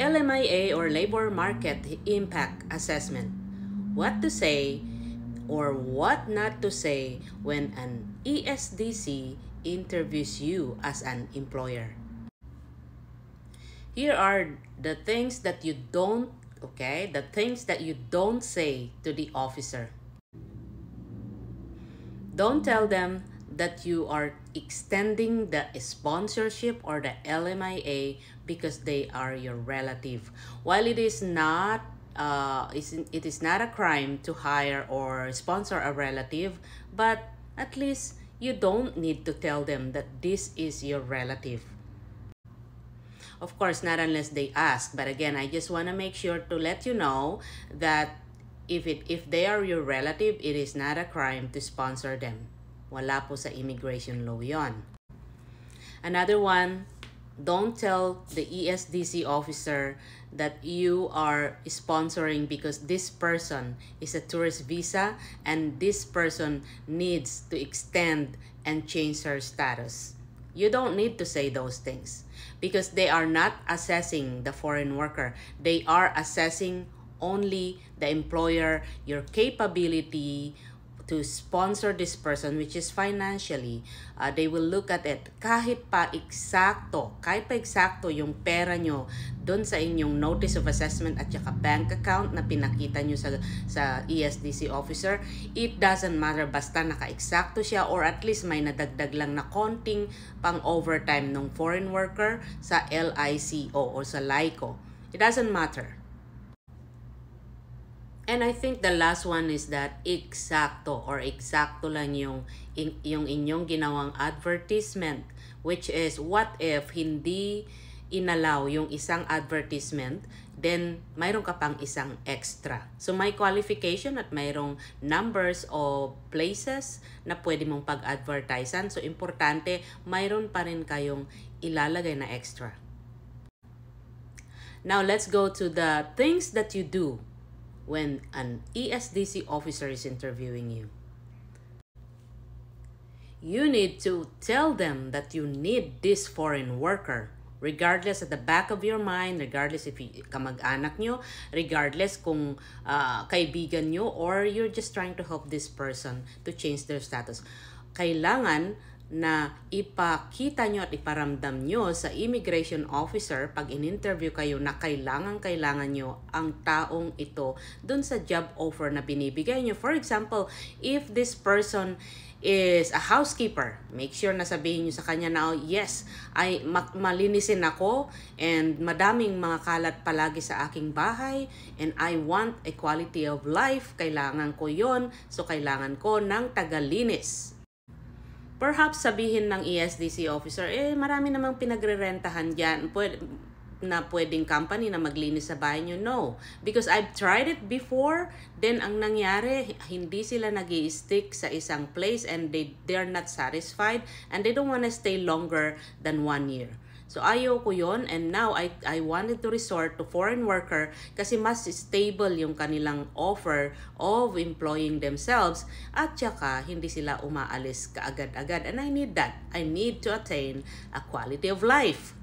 LMIA or Labor Market Impact Assessment. What to say or what not to say when an ESDC interviews you as an employer. Here are the things that you don't, okay, the things that you don't say to the officer. Don't tell them that you are extending the sponsorship or the LMIA because they are your relative. While it is not uh, it is not a crime to hire or sponsor a relative, but at least you don't need to tell them that this is your relative. Of course, not unless they ask, but again, I just want to make sure to let you know that if, it, if they are your relative, it is not a crime to sponsor them. Wala po sa immigration law yon. Another one, don't tell the ESDC officer that you are sponsoring because this person is a tourist visa and this person needs to extend and change her status. You don't need to say those things because they are not assessing the foreign worker. They are assessing only the employer, your capability, to sponsor this person which is financially, uh, they will look at it kahit pa eksakto, kahit pa eksakto yung pera nyo doon sa inyong notice of assessment at saka bank account na pinakita nyo sa, sa ESDC officer, it doesn't matter basta naka-eksakto siya or at least may nadagdag lang na konting pang overtime ng foreign worker sa LICO or sa LICO. It doesn't matter. And I think the last one is that exacto or exacto lang yung, yung inyong ginawang advertisement which is what if hindi inalaw yung isang advertisement then mayroon ka pang isang extra. So may qualification at mayroong numbers o places na pwede mong pag-advertisean. So importante, mayroon pa rin kayong ilalagay na extra. Now let's go to the things that you do when an ESDC officer is interviewing you. You need to tell them that you need this foreign worker regardless at the back of your mind, regardless if kamag-anak nyo, regardless kung uh, kaibigan nyo or you're just trying to help this person to change their status. Kailangan na ipakita nyo at iparamdam nyo sa immigration officer pag in-interview kayo na kailangan-kailangan nyo ang taong ito dun sa job offer na binibigay nyo. For example, if this person is a housekeeper. Make sure na sabihin nyo sa kanya na, oh, yes, ay malinisin ako and madaming mga kalat palagi sa aking bahay and I want a quality of life. Kailangan ko yon So, kailangan ko ng tagalinis perhaps sabihin ng ESDC officer, eh marami namang pinagrerentahan rentahan dyan. Pwede, na pwedeng company na maglinis sa bahay nyo. No. Because I've tried it before, then ang nangyari, hindi sila nag stick sa isang place and they, they're not satisfied and they don't want to stay longer than one year. So ayaw ko yon and now I, I wanted to resort to foreign worker kasi mas stable yung kanilang offer of employing themselves at saka hindi sila umaalis kaagad-agad and I need that. I need to attain a quality of life.